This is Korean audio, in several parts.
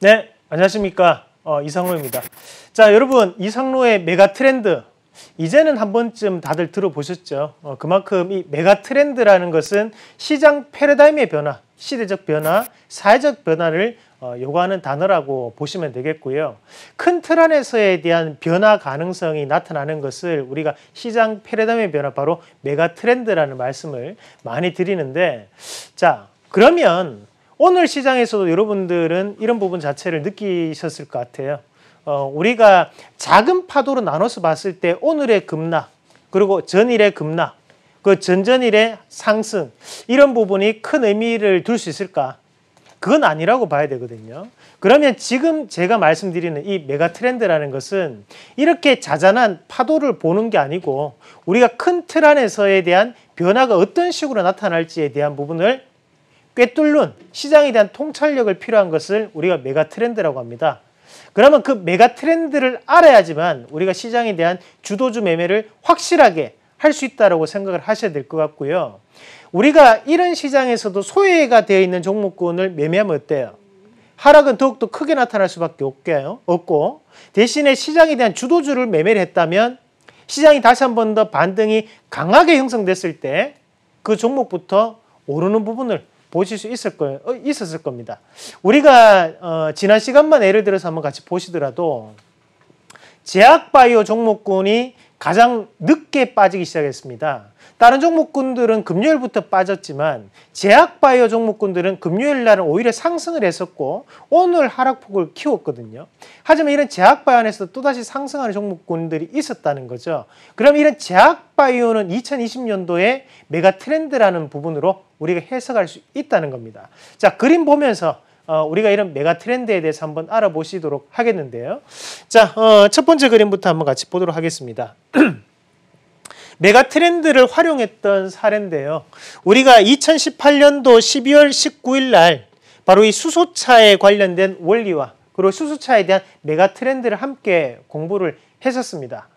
네, 안녕하십니까. 어, 이상로입니다. 자, 여러분, 이상로의 메가 트렌드. 이제는 한 번쯤 다들 들어보셨죠. 어, 그만큼 이 메가 트렌드라는 것은 시장 패러다임의 변화, 시대적 변화, 사회적 변화를 어, 요구하는 단어라고 보시면 되겠고요. 큰 틀 안에서에 대한 변화 가능성이 나타나는 것을 우리가 시장 패러다임의 변화, 바로 메가 트렌드라는 말씀을 많이 드리는데, 자, 그러면 오늘 시장에서도 여러분들은 이런 부분 자체를 느끼셨을 것 같아요. 어, 우리가 작은 파도로 나눠서 봤을 때 오늘의 급락, 그리고 전일의 급락, 그 전전일의 상승, 이런 부분이 큰 의미를 둘 수 있을까? 그건 아니라고 봐야 되거든요. 그러면 지금 제가 말씀드리는 이 메가 트렌드라는 것은 이렇게 자잔한 파도를 보는 게 아니고 우리가 큰 틀 안에서에 대한 변화가 어떤 식으로 나타날지에 대한 부분을 꿰뚫는 시장에 대한 통찰력을 필요한 것을 우리가 메가 트렌드라고 합니다. 그러면 그 메가 트렌드를 알아야지만 우리가 시장에 대한 주도주 매매를 확실하게 할 수 있다고 생각을 하셔야 될 것 같고요. 우리가 이런 시장에서도 소외가 되어 있는 종목군을 매매하면 어때요? 하락은 더욱더 크게 나타날 수밖에 없게요. 없고 대신에 시장에 대한 주도주를 매매를 했다면 시장이 다시 한 번 더 반등이 강하게 형성됐을 때 그 종목부터 오르는 부분을 보실 수 있을 거, 어, 있었을 겁니다. 우리가 어, 지난 시간만 예를 들어서 한번 같이 보시더라도 제약바이오 종목군이 가장 늦게 빠지기 시작했습니다. 다른 종목군들은 금요일부터 빠졌지만 제약바이오 종목군들은 금요일 날은 오히려 상승을 했었고 오늘 하락폭을 키웠거든요. 하지만 이런 제약바이오 안에서 또다시 상승하는 종목군들이 있었다는 거죠. 그럼 이런 제약바이오는 2020년도에 메가 트렌드라는 부분으로 우리가 해석할 수 있다는 겁니다. 자, 그림 보면서 어, 우리가 이런 메가 트렌드에 대해서 한번 알아보시도록 하겠는데요. 자, 어, 첫 번째 그림부터 한번 같이 보도록 하겠습니다. 메가 트렌드를 활용했던 사례인데요. 우리가 2018년도 12월 19일 날 바로 이 수소차에 관련된 원리와 그리고 수소차에 대한 메가 트렌드를 함께 공부를 했었습니다.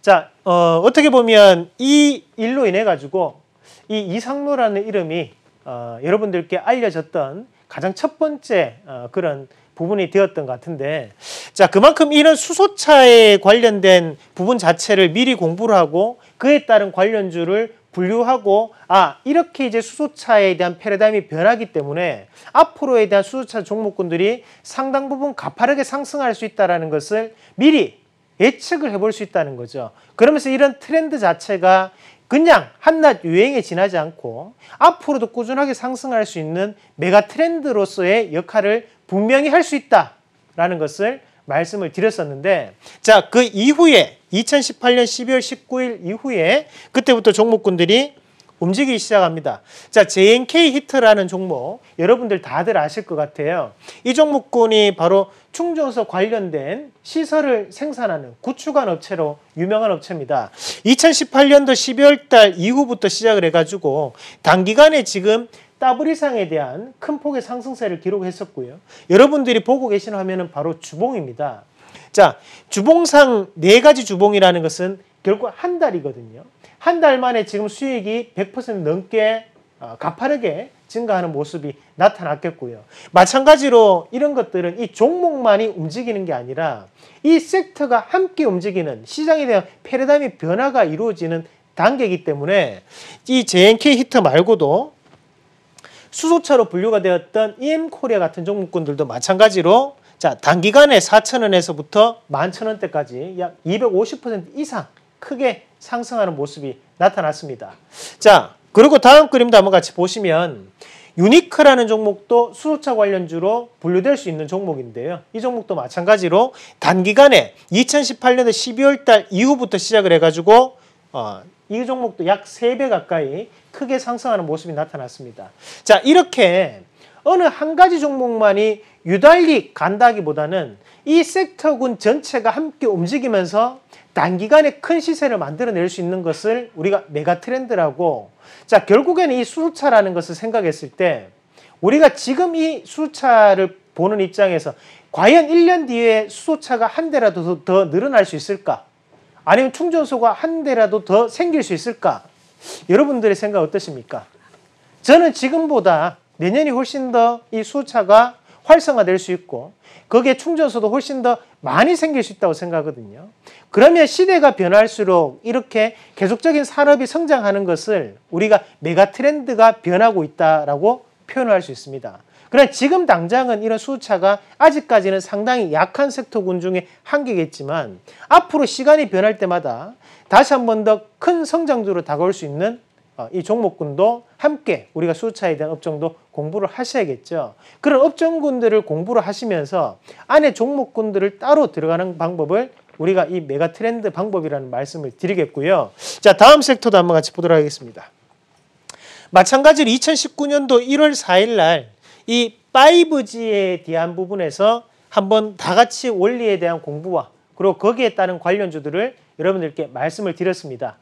자, 어, 떻게 보면 이 일로 인해 가지고 이 이상로라는 이름이 어, 여러분들께 알려졌던 가장 첫 번째 어, 그런 부분이 되었던 것 같은데 자 그만큼 이런 수소차에 관련된 부분 자체를 미리 공부를 하고 그에 따른 관련주를 분류하고 아 이렇게 이제 수소차에 대한 패러다임이 변하기 때문에 앞으로에 대한 수소차 종목군들이 상당 부분 가파르게 상승할 수 있다는 것을 미리 예측을 해 볼 수 있다는 거죠. 그러면서 이런 트렌드 자체가 그냥 한낱 유행에 지나지 않고 앞으로도 꾸준하게 상승할 수 있는 메가 트렌드로서의 역할을 분명히 할 수 있다라는 것을 말씀을 드렸었는데 자, 그 이후에 2018년 12월 19일 이후에 그때부터 종목군들이 움직이기 시작합니다. 자, JNK 히트라는 종목 여러분들 다들 아실 것 같아요. 이 종목군이 바로 충전소 관련된 시설을 생산하는 구축한 업체로 유명한 업체입니다. 2018년도 12월 달 이후부터 시작을 해가지고 단기간에 지금 따블이상에 대한 큰 폭의 상승세를 기록했었고요. 여러분들이 보고 계신 화면은 바로 주봉입니다. 자, 주봉상 네 가지 주봉이라는 것은 결국 한 달이거든요. 한달 만에 지금 수익이 100% 넘게 어, 가파르게 증가하는 모습이 나타났겠고요. 마찬가지로 이런 것들은 이 종목만이 움직이는 게 아니라 이 섹터가 함께 움직이는 시장에 대한 패러다임의 변화가 이루어지는 단계이기 때문에 이 JNK 히터 말고도 수소차로 분류가 되었던 EM코리아 같은 종목군들도 마찬가지로 자 단기간에 4천원에서부터 1 1 0원대까지약 250% 이상 크게 상승하는 모습이 나타났습니다. 자, 그리고 다음 그림도 한번 같이 보시면 유니크라는 종목도 수소차 관련주로 분류될 수 있는 종목인데요. 이 종목도 마찬가지로 단기간에 2018년에 12월 달 이후부터 시작을 해가지고 어, 이 종목도 약 3배 가까이 크게 상승하는 모습이 나타났습니다. 자, 이렇게 어느 한 가지 종목만이 유달리 간다기보다는 이 섹터군 전체가 함께 움직이면서 단기간에 큰 시세를 만들어낼 수 있는 것을 우리가 메가 트렌드라고 자 결국에는 이 수차라는 소 것을 생각했을 때 우리가 지금 이 수차를 소 보는 입장에서 과연 1년 뒤에 수소차가 한 대라도 더, 더 늘어날 수 있을까? 아니면 충전소가 한 대라도 더 생길 수 있을까? 여러분들의 생각 어떠십니까? 저는 지금보다 내년이 훨씬 더 이 수소차가 활성화될 수 있고 거기에 충전소도 훨씬 더 많이 생길 수 있다고 생각하거든요. 그러면 시대가 변할수록 이렇게 계속적인 산업이 성장하는 것을 우리가 메가 트렌드가 변하고 있다라고 표현할 수 있습니다. 그러나 지금 당장은 이런 수차가 아직까지는 상당히 약한 섹터군 중에 한 개겠지만 앞으로 시간이 변할 때마다 다시 한 번 더 큰 성장주로 다가올 수 있는 어, 이 종목군도 함께 우리가 수차에 대한 업종도 공부를 하셔야겠죠. 그런 업종군들을 공부를 하시면서 안에 종목군들을 따로 들어가는 방법을 우리가 이 메가 트렌드 방법이라는 말씀을 드리겠고요. 자, 다음 섹터도 한번 같이 보도록 하겠습니다. 마찬가지로 2019년도 1월 4일 날 이 5G에 대한 부분에서 한번 다 같이 원리에 대한 공부와 그리고 거기에 따른 관련주들을 여러분들께 말씀을 드렸습니다.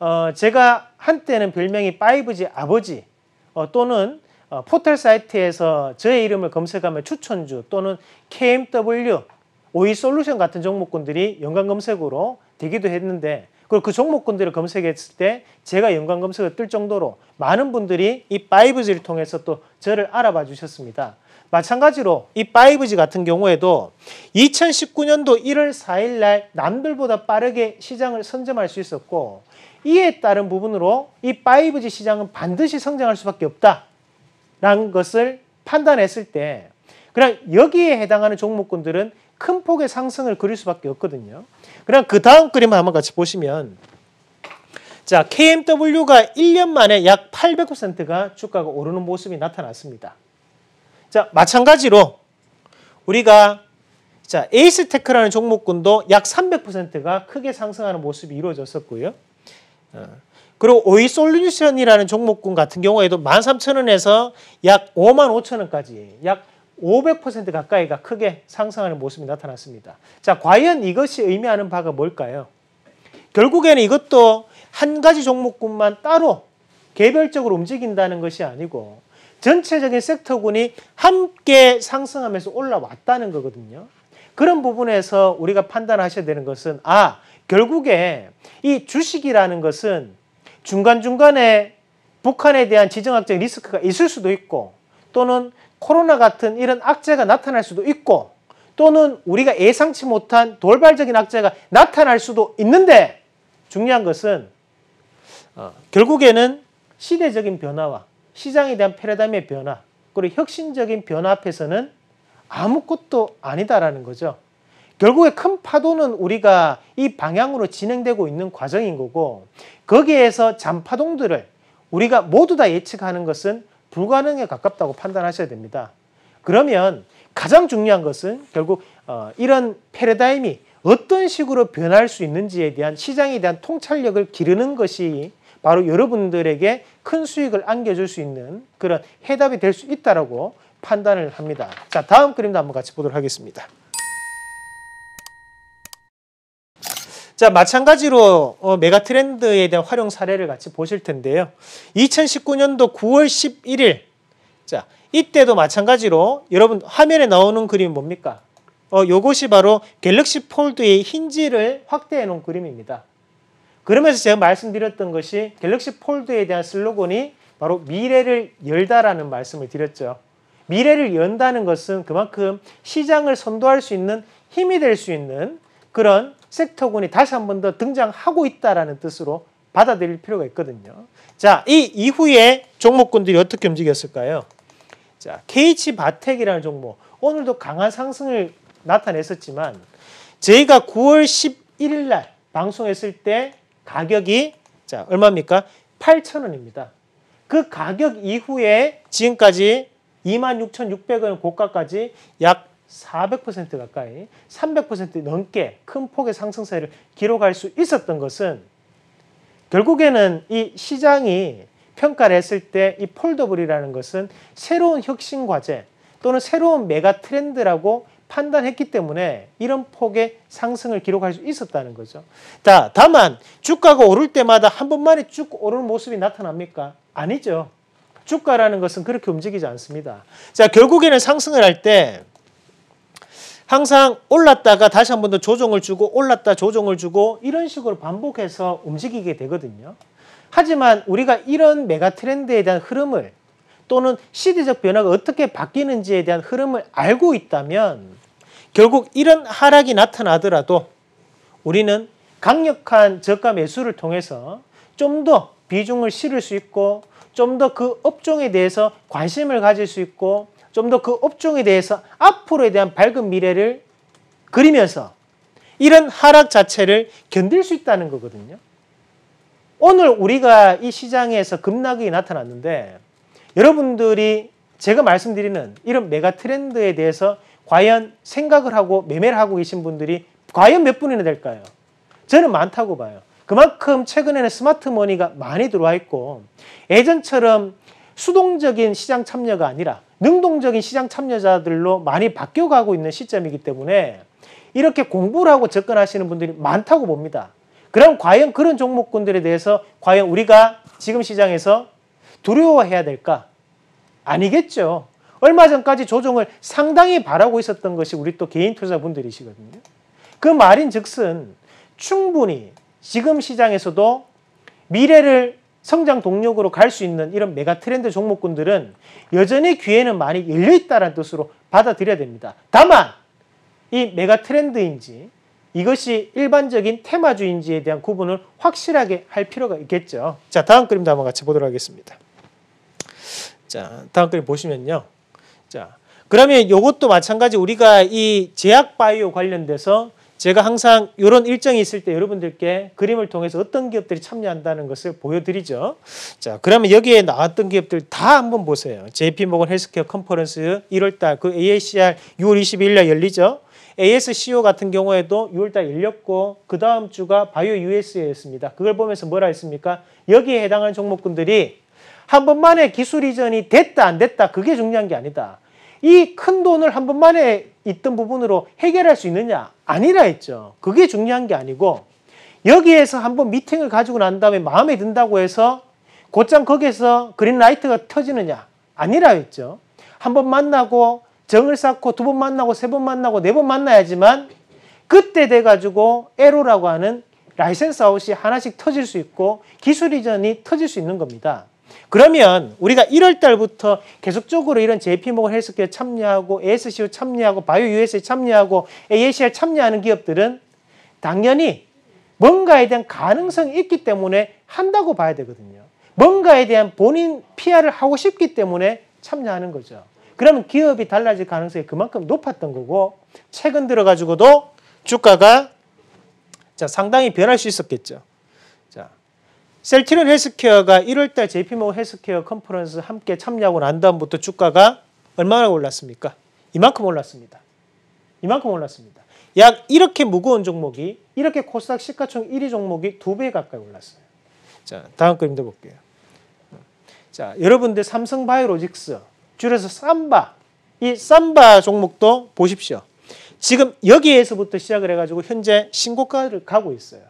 어, 제가 한때는 별명이 5G 아버지 어, 또는 어, 포털 사이트에서 저의 이름을 검색하면 추천주 또는 KMW 오이 솔루션 같은 종목군들이 연관 검색으로 되기도 했는데 그리고 그 종목군들을 검색했을 때 제가 연관 검색을 뜰 정도로 많은 분들이 이 5G를 통해서 또 저를 알아봐 주셨습니다. 마찬가지로 이 5G 같은 경우에도 2019년도 1월 4일 날 남들보다 빠르게 시장을 선점할 수 있었고 이에 따른 부분으로 이 5G 시장은 반드시 성장할 수밖에 없다라는 것을 판단했을 때 그냥 여기에 해당하는 종목군들은 큰 폭의 상승을 그릴 수밖에 없거든요. 그럼 그 다음 그림 한번 같이 보시면 자 KMW가 1년 만에 약 800%가 주가가 오르는 모습이 나타났습니다. 자 마찬가지로 우리가 자 에이스테크라는 종목군도 약 300%가 크게 상승하는 모습이 이루어졌었고요. 어, 그리고 오이솔루션이라는 종목군 같은 경우에도 13,000원에서 약 55,000원까지 약500% 가까이가 크게 상승하는 모습이 나타났습니다. 자, 과연 이것이 의미하는 바가 뭘까요? 결국에는 이것도 한 가지 종목군만 따로 개별적으로 움직인다는 것이 아니고 전체적인 섹터군이 함께 상승하면서 올라왔다는 거거든요. 그런 부분에서 우리가 판단하셔야 되는 것은 아, 결국에 이 주식이라는 것은 중간중간에 북한에 대한 지정학적 리스크가 있을 수도 있고 또는 코로나 같은 이런 악재가 나타날 수도 있고 또는 우리가 예상치 못한 돌발적인 악재가 나타날 수도 있는데 중요한 것은 어, 결국에는 시대적인 변화와 시장에 대한 패러다임의 변화 그리고 혁신적인 변화 앞에서는 아무것도 아니다라는 거죠. 결국에 큰 파도는 우리가 이 방향으로 진행되고 있는 과정인 거고 거기에서 잔파동들을 우리가 모두 다 예측하는 것은 불가능에 가깝다고 판단하셔야 됩니다. 그러면 가장 중요한 것은 결국 어, 이런 패러다임이 어떤 식으로 변할 수 있는지에 대한 시장에 대한 통찰력을 기르는 것이 바로 여러분들에게 큰 수익을 안겨줄 수 있는 그런 해답이 될 수있다고 판단을 합니다. 자, 다음 그림도 한번 같이 보도록 하겠습니다. 자, 마찬가지로 어, 메가 트렌드에 대한 활용 사례를 같이 보실 텐데요. 2019년도 9월 11일. 자, 이때도 마찬가지로 여러분 화면에 나오는 그림이 뭡니까? 어, 요것이 바로 갤럭시 폴드의 힌지를 확대해 놓은 그림입니다. 그러면서 제가 말씀드렸던 것이 갤럭시 폴드에 대한 슬로건이 바로 미래를 열다라는 말씀을 드렸죠. 미래를 연다는 것은 그만큼 시장을 선도할 수 있는 힘이 될 수 있는 그런 섹터군이 다시 한 번 더 등장하고 있다라는 뜻으로 받아들일 필요가 있거든요. 자, 이 이후에 종목군들이 어떻게 움직였을까요? 자, KH 바텍이라는 종목 오늘도 강한 상승을 나타냈었지만 저희가 9월 11일 날 방송했을 때 가격이 자, 얼마입니까? 8,000원입니다. 그 가격 이후에 지금까지 26,600원 고가까지 약400% 가까이 300% 넘게 큰 폭의 상승세를 기록할 수 있었던 것은 결국에는 이 시장이 평가를 했을 때 이 폴더블이라는 것은 새로운 혁신 과제 또는 새로운 메가 트렌드라고 판단했기 때문에 이런 폭의 상승을 기록할 수 있었다는 거죠. 자, 다만 주가가 오를 때마다 한 번만에 쭉 오르는 모습이 나타납니까? 아니죠. 주가라는 것은 그렇게 움직이지 않습니다. 자, 결국에는 상승을 할때 항상 올랐다가 다시 한 번 더 조정을 주고 올랐다 조정을 주고 이런 식으로 반복해서 움직이게 되거든요. 하지만 우리가 이런 메가 트렌드에 대한 흐름을 또는 시대적 변화가 어떻게 바뀌는지에 대한 흐름을 알고 있다면 결국 이런 하락이 나타나더라도 우리는 강력한 저가 매수를 통해서 좀 더 비중을 실을 수 있고 좀 더 그 업종에 대해서 관심을 가질 수 있고 좀더그 업종에 대해서 앞으로에 대한 밝은 미래를 그리면서 이런 하락 자체를 견딜 수 있다는 거거든요. 오늘 우리가 이 시장에서 급락이 나타났는데 여러분들이 제가 말씀드리는 이런 메가 트렌드에 대해서 과연 생각을 하고 매매를 하고 계신 분들이 과연 몇 분이나 될까요? 저는 많다고 봐요. 그만큼 최근에는 스마트 머니가 많이 들어와 있고 예전처럼 수동적인 시장 참여가 아니라 능동적인 시장 참여자들로 많이 바뀌어가고 있는 시점이기 때문에 이렇게 공부를 하고 접근하시는 분들이 많다고 봅니다. 그럼 과연 그런 종목군들에 대해서 과연 우리가 지금 시장에서 두려워해야 될까? 아니겠죠. 얼마 전까지 조정을 상당히 바라고 있었던 것이 우리 또 개인 투자분들이시거든요. 그 말인 즉슨 충분히 지금 시장에서도 미래를 성장 동력으로 갈 수 있는 이런 메가 트렌드 종목군들은 여전히 귀에는 많이 열려 있다는 뜻으로 받아들여야 됩니다. 다만 이 메가 트렌드인지 이것이 일반적인 테마주인지에 대한 구분을 확실하게 할 필요가 있겠죠. 자, 다음 그림도 한번 같이 보도록 하겠습니다. 자, 다음 그림 보시면요. 자, 그러면 이것도 마찬가지 우리가 이 제약 바이오 관련돼서 제가 항상 이런 일정이 있을 때 여러분들께 그림을 통해서 어떤 기업들이 참여한다는 것을 보여드리죠. 자, 그러면 여기에 나왔던 기업들 다 한번 보세요. JP모건 헬스케어 컨퍼런스 1월달 그 a s r 6월 2 1일날 열리죠. ASCO 같은 경우에도 6월달 열렸고 그 다음 주가 바이오 US였습니다. 그걸 보면서 뭐라 했습니까? 여기에 해당하는 종목군들이 한 번만에 기술 이전이 됐다 안 됐다 그게 중요한 게 아니다. 이큰 돈을 한 번만에 있던 부분으로 해결할 수 있느냐? 아니라 했죠. 그게 중요한 게 아니고 여기에서 한 번 미팅을 가지고 난 다음에 마음에 든다고 해서 곧장 거기에서 그린라이트가 터지느냐? 아니라 했죠. 한 번 만나고 정을 쌓고 두 번 만나고 세 번 만나고 네 번 만나야지만 그때 돼가지고 에로라고 하는 라이센스 아웃이 하나씩 터질 수 있고 기술 이전이 터질 수 있는 겁니다. 그러면 우리가 1월 달부터 계속적으로 이런 JP모건 헬스케어 참여하고 ASCO 참여하고 바이오 US에 참여하고 AAC에 참여하는 기업들은 당연히 뭔가에 대한 가능성이 있기 때문에 한다고 봐야 되거든요. 뭔가에 대한 본인 PR을 하고 싶기 때문에 참여하는 거죠. 그러면 기업이 달라질 가능성이 그만큼 높았던 거고 최근 들어가지고도 주가가 자 상당히 변할 수 있었겠죠. 셀티런 헬스케어가 1월달 JP모 헬스케어 컨퍼런스 함께 참여하고 난 다음부터 주가가 얼마나 올랐습니까? 이만큼 올랐습니다. 이만큼 올랐습니다. 약 이렇게 무거운 종목이 이렇게 코스닥 시가총 1위 종목이 두 배 가까이 올랐어요. 자 다음 그림도 볼게요. 자 여러분들 삼성바이오로직스 줄여서 삼바 이 삼바 종목도 보십시오. 지금 여기에서부터 시작을 해가지고 현재 신고가를 가고 있어요.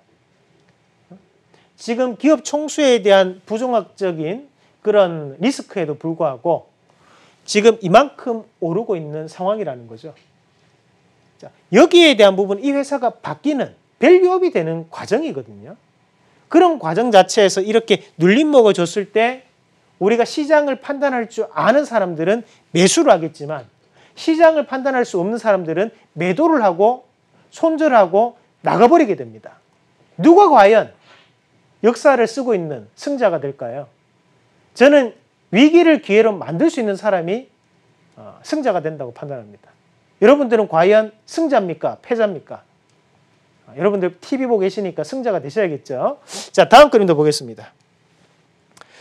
지금 기업 총수에 대한 부정학적인 그런 리스크에도 불구하고 지금 이만큼 오르고 있는 상황이라는 거죠. 자, 여기에 대한 부분 이 회사가 바뀌는 밸류업이 되는 과정이거든요. 그런 과정 자체에서 이렇게 눌림먹어 줬을 때 우리가 시장을 판단할 줄 아는 사람들은 매수를 하겠지만 시장을 판단할 수 없는 사람들은 매도를 하고 손절하고 나가버리게 됩니다. 누가 과연 역사를 쓰고 있는 승자가 될까요? 저는 위기를 기회로 만들 수 있는 사람이 어, 승자가 된다고 판단합니다. 여러분들은 과연 승자입니까? 패자입니까? 어, 여러분들 TV 보고 계시니까 승자가 되셔야겠죠. 자, 다음 그림도 보겠습니다.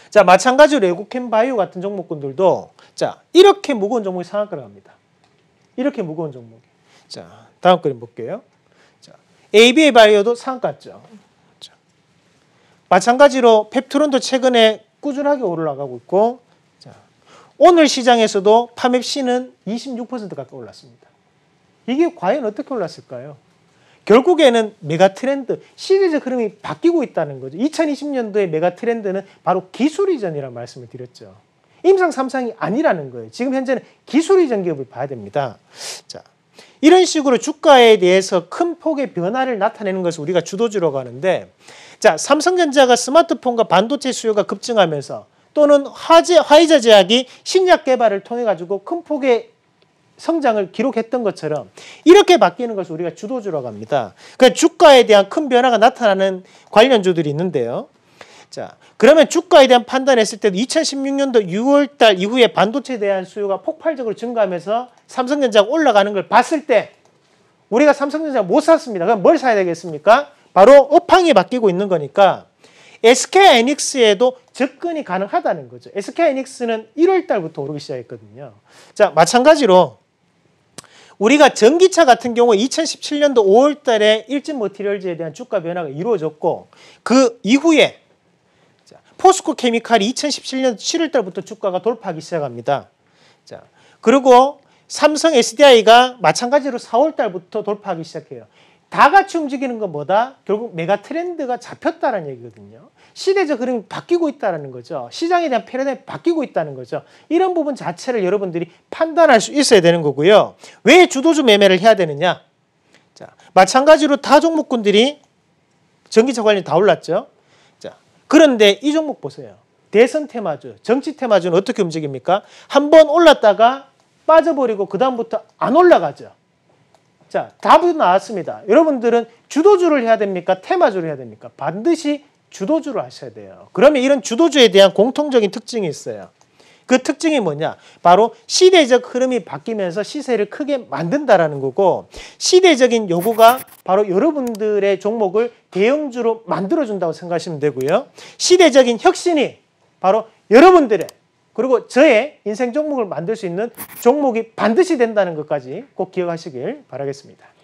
자, 마찬가지로 레고캠 바이오 같은 종목군들도 자, 이렇게 무거운 종목이 상한가로 갑니다. 이렇게 무거운 종목. 자, 다음 그림 볼게요. 자, ABA 바이오도 상한가죠. 마찬가지로 펩트론도 최근에 꾸준하게 올라가고 있고 자, 오늘 시장에서도 파맵C는 26% 가까이 올랐습니다. 이게 과연 어떻게 올랐을까요? 결국에는 메가 트렌드, 시리즈 흐름이 바뀌고 있다는 거죠. 2020년도의 메가 트렌드는 바로 기술 이전이라는 말씀을 드렸죠. 임상 3상이 아니라는 거예요. 지금 현재는 기술 이전 기업을 봐야 됩니다. 자, 이런 식으로 주가에 대해서 큰 폭의 변화를 나타내는 것을 우리가 주도주라고 하는데 자, 삼성전자가 스마트폰과 반도체 수요가 급증하면서 또는 화재, 화이자 제약이 신약 개발을 통해 가지고 큰 폭의 성장을 기록했던 것처럼 이렇게 바뀌는 것을 우리가 주도주라고 합니다. 그러니까 주가에 대한 큰 변화가 나타나는 관련주들이 있는데요. 자, 그러면 주가에 대한 판단했을 때도 2016년도 6월달 이후에 반도체에 대한 수요가 폭발적으로 증가하면서 삼성전자가 올라가는 걸 봤을 때 우리가 삼성전자 못 샀습니다. 그럼 뭘 사야 되겠습니까? 바로 업황이 바뀌고 있는 거니까 SK 에닉스에도 접근이 가능하다는 거죠. SK 에닉스는 1월 달부터 오르기 시작했거든요. 자, 마찬가지로 우리가 전기차 같은 경우 2017년도 5월 달에 일진 머티리얼즈에 대한 주가 변화가 이루어졌고 그 이후에 자, 포스코 케미칼이 2017년 7월 달부터 주가가 돌파하기 시작합니다. 자, 그리고 삼성 SDI가 마찬가지로 4월 달부터 돌파하기 시작해요. 다 같이 움직이는 건 뭐다? 결국 메가 트렌드가 잡혔다는 얘기거든요. 시대적 흐름이 바뀌고 있다는 거죠. 시장에 대한 패러다임이 바뀌고 있다는 거죠. 이런 부분 자체를 여러분들이 판단할 수 있어야 되는 거고요. 왜 주도주 매매를 해야 되느냐? 자, 마찬가지로 다 종목군들이 전기차 관련 다 올랐죠. 자, 그런데 이 종목 보세요. 대선 테마주, 정치 테마주는 어떻게 움직입니까? 한 번 올랐다가 빠져버리고 그다음부터 안 올라가죠. 자, 답은 나왔습니다. 여러분들은 주도주를 해야 됩니까? 테마주를 해야 됩니까? 반드시 주도주를 하셔야 돼요. 그러면 이런 주도주에 대한 공통적인 특징이 있어요. 그 특징이 뭐냐? 바로 시대적 흐름이 바뀌면서 시세를 크게 만든다라는 거고 시대적인 요구가 바로 여러분들의 종목을 대형주로 만들어준다고 생각하시면 되고요. 시대적인 혁신이 바로 여러분들의 그리고 저의 인생 종목을 만들 수 있는 종목이 반드시 된다는 것까지 꼭 기억하시길 바라겠습니다.